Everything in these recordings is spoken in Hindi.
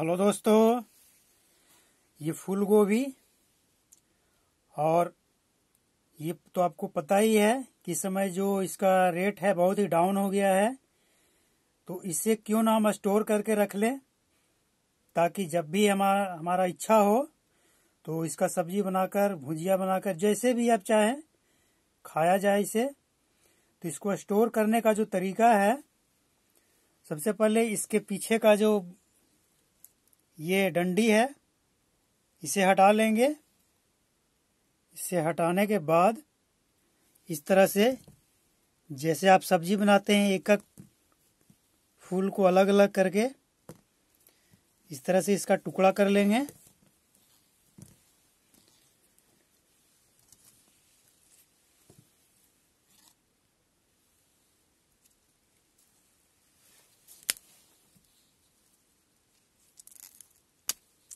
हेलो दोस्तों ये फूल गोभी और ये तो आपको पता ही है कि समय जो इसका रेट है बहुत ही डाउन हो गया है तो इसे क्यों ना हम स्टोर करके रख लें ताकि जब भी हमारा हमारा इच्छा हो तो इसका सब्जी बनाकर भुजिया बनाकर जैसे भी आप चाहें खाया जाए इसे तो इसको स्टोर करने का जो तरीका है सबसे पहले इसके पीछे का जो ये डंडी है इसे हटा लेंगे इसे हटाने के बाद इस तरह से जैसे आप सब्जी बनाते हैं एक एक फूल को अलग अलग करके इस तरह से इसका टुकड़ा कर लेंगे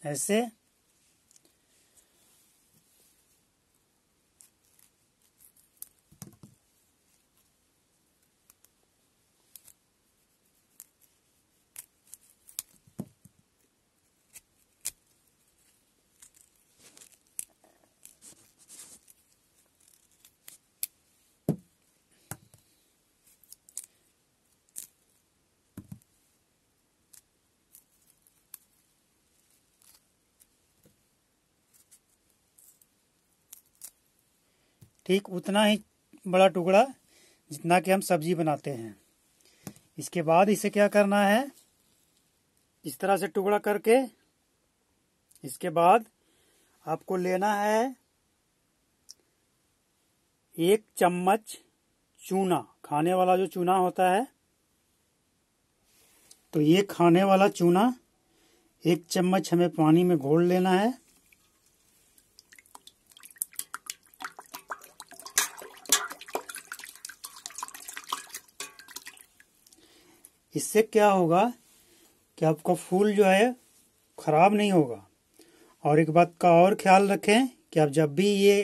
nesnesi ठीक उतना ही बड़ा टुकड़ा जितना कि हम सब्जी बनाते हैं इसके बाद इसे क्या करना है इस तरह से टुकड़ा करके इसके बाद आपको लेना है एक चम्मच चूना खाने वाला जो चूना होता है तो ये खाने वाला चूना एक चम्मच हमें पानी में घोल लेना है इससे क्या होगा कि आपका फूल जो है खराब नहीं होगा और एक बात का और ख्याल रखें कि आप जब भी ये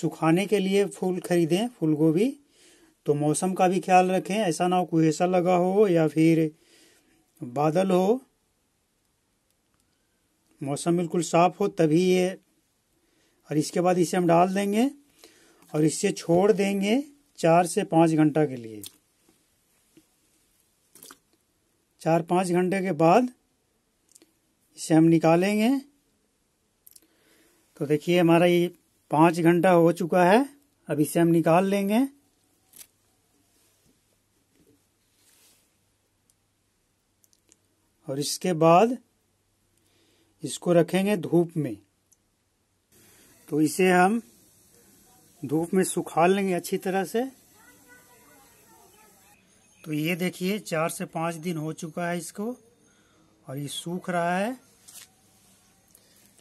सुखाने के लिए फूल खरीदें फूल गोभी तो मौसम का भी ख्याल रखें ऐसा ना हो कुहेसा लगा हो या फिर बादल हो मौसम बिल्कुल साफ हो तभी ये और इसके बाद इसे हम डाल देंगे और इसे छोड़ देंगे चार से पाँच घंटा के लिए चार पाँच घंटे के बाद इसे हम निकालेंगे तो देखिए हमारा ये पाँच घंटा हो चुका है अब इसे हम निकाल लेंगे और इसके बाद इसको रखेंगे धूप में तो इसे हम धूप में सुखा लेंगे अच्छी तरह से तो ये देखिए चार से पाँच दिन हो चुका है इसको और ये सूख रहा है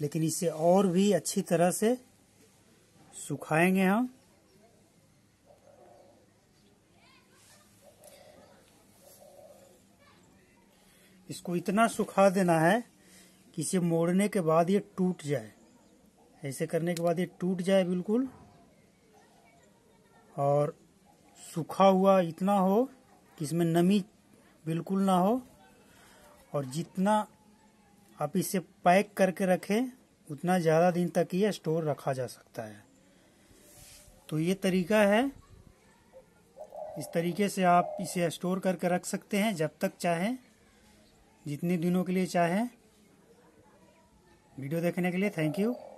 लेकिन इसे और भी अच्छी तरह से सुखाएंगे हम इसको इतना सुखा देना है कि इसे मोड़ने के बाद ये टूट जाए ऐसे करने के बाद ये टूट जाए बिल्कुल और सूखा हुआ इतना हो कि इसमें नमी बिल्कुल ना हो और जितना आप इसे पैक करके रखें उतना ज़्यादा दिन तक ये स्टोर रखा जा सकता है तो ये तरीका है इस तरीके से आप इसे स्टोर करके रख सकते हैं जब तक चाहें जितने दिनों के लिए चाहें वीडियो देखने के लिए थैंक यू